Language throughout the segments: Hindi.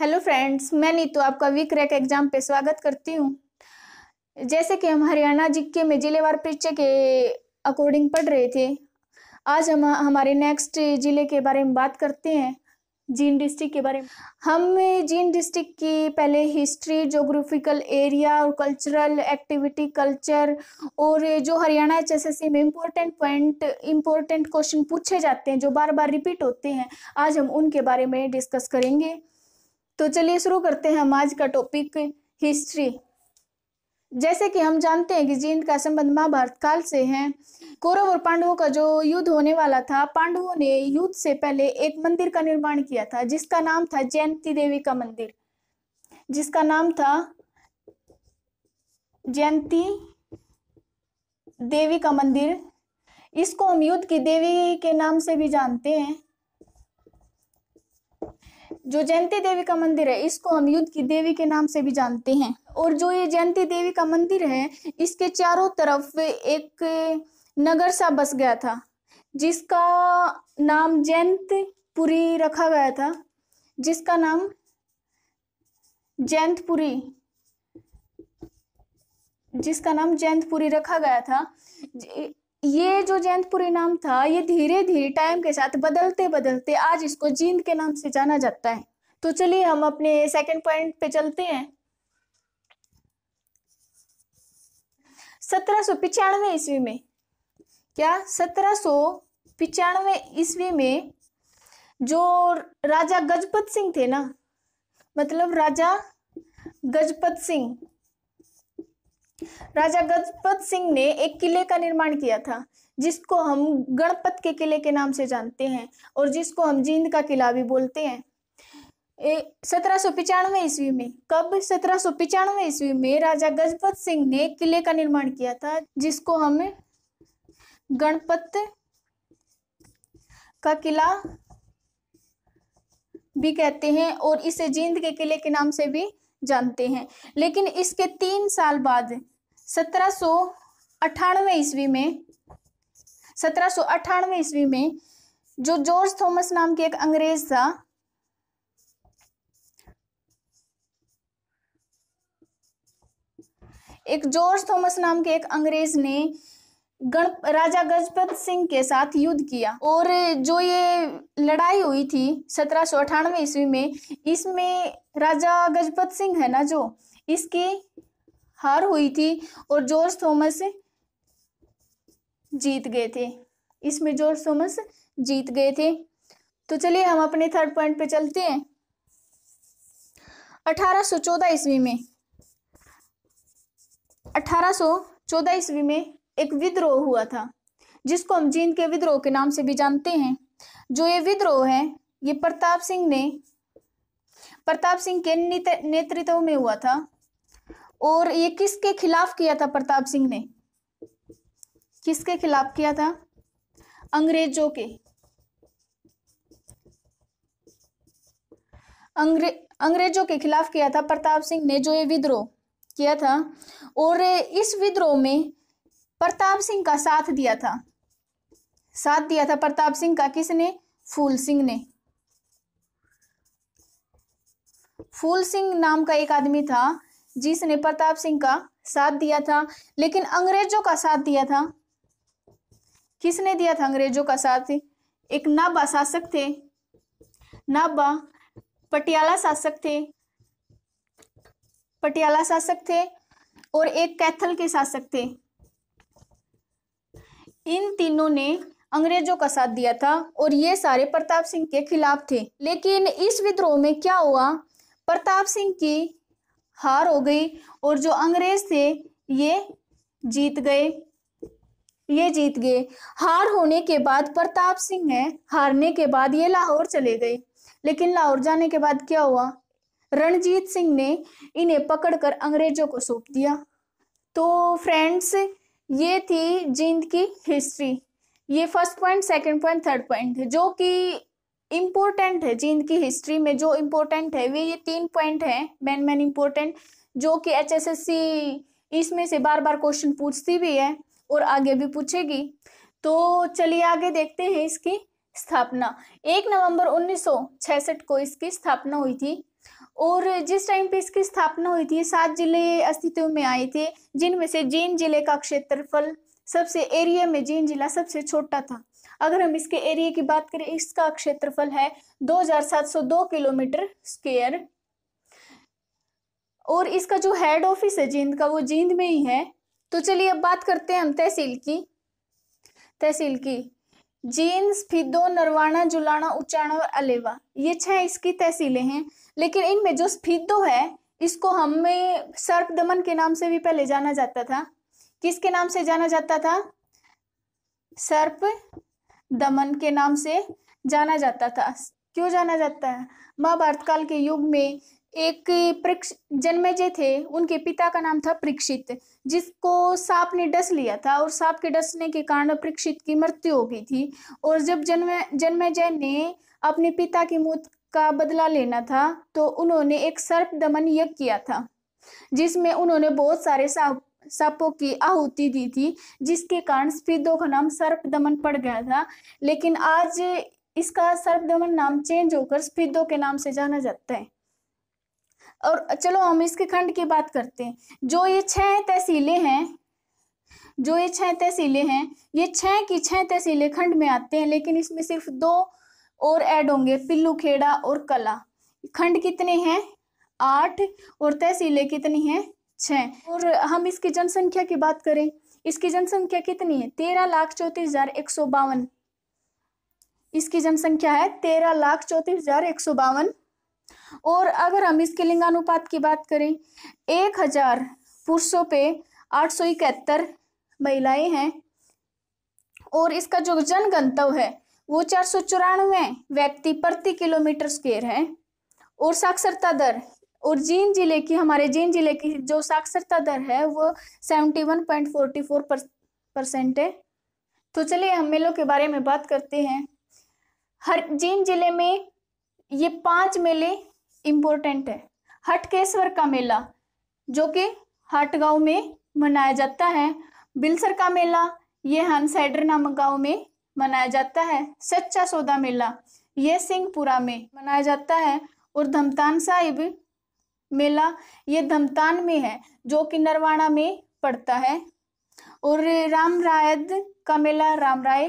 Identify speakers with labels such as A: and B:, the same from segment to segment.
A: हेलो फ्रेंड्स मैं नीतू आपका वीक रैक एग्जाम पे स्वागत करती हूँ जैसे कि हम हरियाणा जी के में जिलेवार परिचय के अकॉर्डिंग पढ़ रहे थे आज हम हमारे नेक्स्ट ज़िले के बारे में बात करते हैं जीन डिस्ट्रिक्ट के बारे में हम जीन डिस्ट्रिक्ट की पहले हिस्ट्री जोग्राफिकल एरिया और कल्चरल एक्टिविटी कल्चर और जो हरियाणा एच में इम्पोर्टेंट पॉइंट इम्पोर्टेंट क्वेश्चन पूछे जाते हैं जो बार बार रिपीट होते हैं आज हम उनके बारे में डिस्कस करेंगे तो चलिए शुरू करते हैं हम आज का टॉपिक हिस्ट्री जैसे कि हम जानते हैं कि जींद का संबंध महाभारत काल से है कौरव और पांडवों का जो युद्ध होने वाला था पांडवों ने युद्ध से पहले एक मंदिर का निर्माण किया था जिसका नाम था जयंती देवी का मंदिर जिसका नाम था जयंती देवी का मंदिर इसको हम युद्ध की देवी के नाम से भी जानते हैं जो जयंती देवी का मंदिर है इसको हम युद्ध की देवी के नाम से भी जानते हैं और जो ये जयंती देवी का मंदिर है इसके चारों तरफ एक नगर सा बस गया था जिसका नाम जयंतपुरी रखा गया था जिसका नाम जयंतपुरी जिसका नाम जयंतपुरी रखा गया था ये जो जयंतपुरी नाम था ये धीरे धीरे टाइम के साथ बदलते बदलते आज इसको जींद के नाम से जाना जाता है तो चलिए हम अपने सेकंड पॉइंट पे चलते हैं सत्रह सो पिचानवे ईस्वी में क्या सत्रह सो पिचानवे ईस्वी में जो राजा गजपत सिंह थे ना मतलब राजा गजपत सिंह राजा गजपत सिंह ने एक किले का निर्माण किया था जिसको हम गणपत के किले के नाम से जानते हैं और जिसको हम जींद का किला भी बोलते हैं सत्रह सौ पिचानवे ईस्वी में कब सत्रह सौ पिचानवे ईस्वी में राजा गजपत सिंह ने किले का निर्माण किया था जिसको हम गणपत का किला भी कहते हैं और इसे जींद के किले के नाम से भी जानते हैं लेकिन इसके तीन साल बाद सत्रह अठानवे ईस्वी में सत्रह अठानवे ईस्वी में जो जॉर्ज थॉमस नाम के एक अंग्रेज था एक जॉर्ज थॉमस नाम के एक अंग्रेज ने गण राजा गजपत सिंह के साथ युद्ध किया और जो ये लड़ाई हुई थी सत्रह सौ अठानवे ईस्वी में इसमें राजा गजपत सिंह है ना जो इसकी हार हुई थी और जॉर्ज थॉमस जीत गए थे इसमें जॉर्ज थॉमस जीत गए थे तो चलिए हम अपने थर्ड पॉइंट पे चलते हैं 1814 ईस्वी में 1814 ईस्वी में एक विद्रोह हुआ था जिसको हम जींद के विद्रोह के नाम से भी जानते हैं जो ये विद्रोह है ये प्रताप सिंह ने प्रताप सिंह के नेतृत्व में हुआ था और ये किसके खिलाफ किया था प्रताप सिंह ने किसके खिलाफ किया था अंग्रेजों के अंग्रे अंग्रेजों के खिलाफ किया था प्रताप सिंह ने जो ये विद्रोह किया था और इस विद्रोह में प्रताप सिंह का साथ दिया था साथ दिया था प्रताप सिंह का किसने फूल सिंह ने फूल सिंह नाम का एक आदमी था जिसने प्रताप सिंह का साथ दिया था लेकिन अंग्रेजों का साथ दिया था किसने दिया था अंग्रेजों का साथ एक नाबा शासक थे नाबा पटियाला शासक थे पटियाला शासक थे और एक कैथल के शासक थे इन तीनों ने अंग्रेजों का साथ दिया था और ये सारे प्रताप सिंह के खिलाफ थे लेकिन इस विद्रोह में क्या हुआ प्रताप सिंह की हार हो गई और जो अंग्रेज थे ये जीत गए ये जीत गए हार होने के बाद प्रताप सिंह है हारने के बाद ये लाहौर चले गए लेकिन लाहौर जाने के बाद क्या हुआ रणजीत सिंह ने इन्हें पकड़कर अंग्रेजों को सौंप दिया तो फ्रेंड्स ये थी जींद की हिस्ट्री ये first point second point third point जो कि इम्पोर्टेंट है जींद की हिस्ट्री में जो इम्पोर्टेंट है वे ये तीन पॉइंट हैं मैन मैन इम्पोर्टेंट जो कि एच एस एस सी इसमें से बार बार क्वेश्चन पूछती भी है और आगे भी पूछेगी तो चलिए आगे देखते हैं इसकी स्थापना एक नवंबर 1966 को इसकी स्थापना हुई थी और जिस टाइम पे इसकी स्थापना हुई थी सात जिले अस्तित्व में आए थे जिनमें से जैन जिले का क्षेत्रफल सबसे एरिया में जैन जिला सबसे छोटा था अगर हम इसके एरिया की बात करें इसका क्षेत्रफल है 2702 किलोमीटर स्क्वेयर और इसका जो हेड ऑफिस है जींद का वो जींद में ही है तो चलिए अब बात करते हैं हम तहसील की तहसील की जींद फिदो नरवाणा जुलाना उच्चाणा और अलेवा ये छह इसकी तहसीलें हैं लेकिन इनमें जो स्फिदो है इसको हमें सर्प दमन के नाम से भी पहले जाना जाता था किसके नाम से जाना जाता था सर्प दमन के नाम से जाना जाता था क्यों जाना जाता है महाभारत काल के युग में एक जन्मे जे थे उनके पिता का नाम था परीक्षित जिसको सांप ने डस लिया था और सांप के डसने के कारण प्रक्षित की मृत्यु हो गई थी और जब जन्म जय ने अपने पिता की मौत का बदला लेना था तो उन्होंने एक सर्प दमन यज्ञ किया था जिसमें उन्होंने बहुत सारे साप सापों की आहुति दी थी जिसके कारण स्पीदो का नाम सर्प दमन पड़ गया था लेकिन आज इसका सर्प दमन नाम चेंज होकर स्पीदो के नाम से जाना जाता है और चलो हम इसके खंड की बात करते हैं जो ये छह तहसीलें हैं जो ये छह तहसीलें हैं ये छह की छह तहसीलें खंड में आते हैं लेकिन इसमें सिर्फ दो और ऐड होंगे पिल्लू खेड़ा और कला खंड कितने हैं आठ और तहसीलें कितनी हैं छः और हम इसकी जनसंख्या की बात करें इसकी जनसंख्या कितनी है तेरह लाख चौंतीस हजार एक सौ बावन इसकी जनसंख्या है तेरह लाख चौंतीस हजार एक सौ बावन और अगर हम इसके लिंगानुपात की बात करें एक हजार पुरुषों पे आठ सौ इकहत्तर महिलाएं हैं और इसका जो जन गंतव्य है वो चार सौ चौरानवे व्यक्ति प्रति किलोमीटर स्क्वेयर है और साक्षरता दर और जींद जिले की हमारे जींद जिले की जो साक्षरता दर है वो seventy one point forty four percent है तो चलिए हम मेलों के बारे में बात करते हैं हर जींद जिले में ये पांच मेले इम्पोर्टेंट है हटकेश्वर का मेला जो कि हट में मनाया जाता है बिलसर का मेला ये हंसैडर नामक गांव में मनाया जाता है सच्चा सौदा मेला ये सिंहपुरा में मनाया जाता है और धमतान साहिब मेला ये धमतान में है जो कि नरवाणा में पड़ता है और राम रायद का मेला राम राय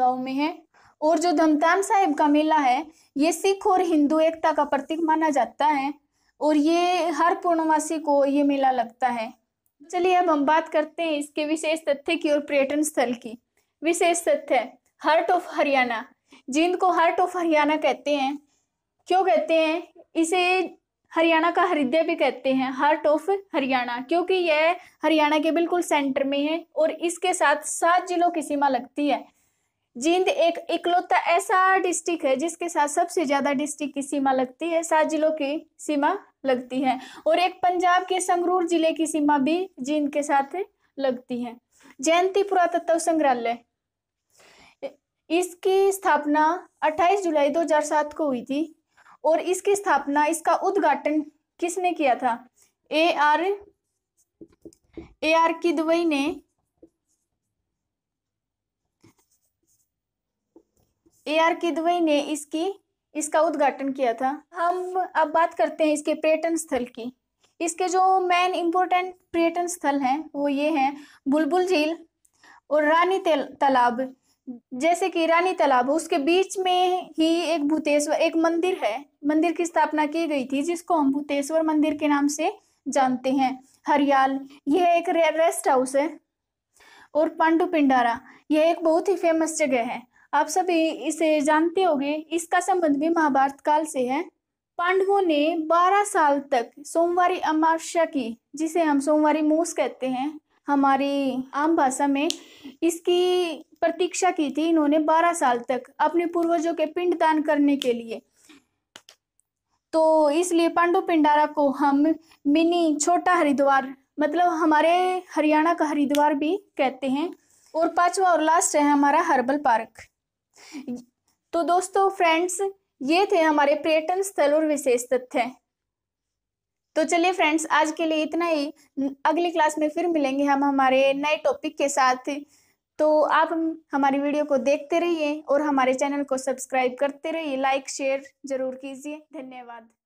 A: गाँव में है और जो धमतान साहिब का मेला है ये सिख और हिंदू एकता का प्रतीक माना जाता है और ये हर पूर्णवासी को ये मेला लगता है चलिए अब हम बात करते हैं इसके विशेष तथ्य की और पर्यटन स्थल की विशेष तथ्य हार्ट ऑफ हरियाणा जींद को हार्ट ऑफ हरियाणा कहते हैं क्यों कहते हैं इसे हरियाणा का हृदय भी कहते हैं हार्ट ऑफ हरियाणा क्योंकि यह हरियाणा के बिल्कुल सेंटर में है और इसके साथ सात जिलों की सीमा लगती है जींद एक इकलौता ऐसा डिस्ट्रिक्ट है जिसके साथ सबसे ज़्यादा डिस्ट्रिक्ट की सीमा लगती है सात जिलों की सीमा लगती है और एक पंजाब के संगरूर जिले की सीमा भी जींद के साथ लगती है जयंती पुरातत्व संग्रहालय इसकी स्थापना 28 जुलाई 2007 को हुई थी और इसकी स्थापना इसका उद्घाटन किसने किया था ए आर ए आर की दुबई ने ए आर की दुबई ने इसकी इसका उद्घाटन किया था हम अब बात करते हैं इसके पर्यटन स्थल की इसके जो मेन इम्पोर्टेंट पर्यटन स्थल हैं वो ये हैं बुलबुल झील और रानी तालाब जैसे कि रानी तालाब उसके बीच में ही एक भूतेश्वर एक मंदिर है मंदिर की स्थापना की गई थी जिसको हम भूतेश्वर मंदिर के नाम से जानते हैं हरियाल यह एक रेस्ट हाउस है और पांडु पिंडारा यह एक बहुत ही फेमस जगह है आप सभी इसे जानते होंगे इसका संबंध भी महाभारत काल से है पांडवों ने 12 साल तक सोमवारी अमावस्या की जिसे हम सोमवारी मूस कहते हैं हमारी आम भाषा में इसकी प्रतीक्षा की थी इन्होंने बारह साल तक अपने पूर्वजों के पिंड दान करने के लिए तो इसलिए पांडु पिंडारा को हम मिनी छोटा हरिद्वार मतलब हमारे हरियाणा का हरिद्वार भी कहते हैं और पांचवा और लास्ट है हमारा हर्बल पार्क तो दोस्तों फ्रेंड्स ये थे हमारे पर्यटन स्थल और विशेष तथ्य तो चलिए फ्रेंड्स आज के लिए इतना ही अगली क्लास में फिर मिलेंगे हम हमारे नए टॉपिक के साथ तो आप हमारी वीडियो को देखते रहिए और हमारे चैनल को सब्सक्राइब करते रहिए लाइक शेयर जरूर कीजिए धन्यवाद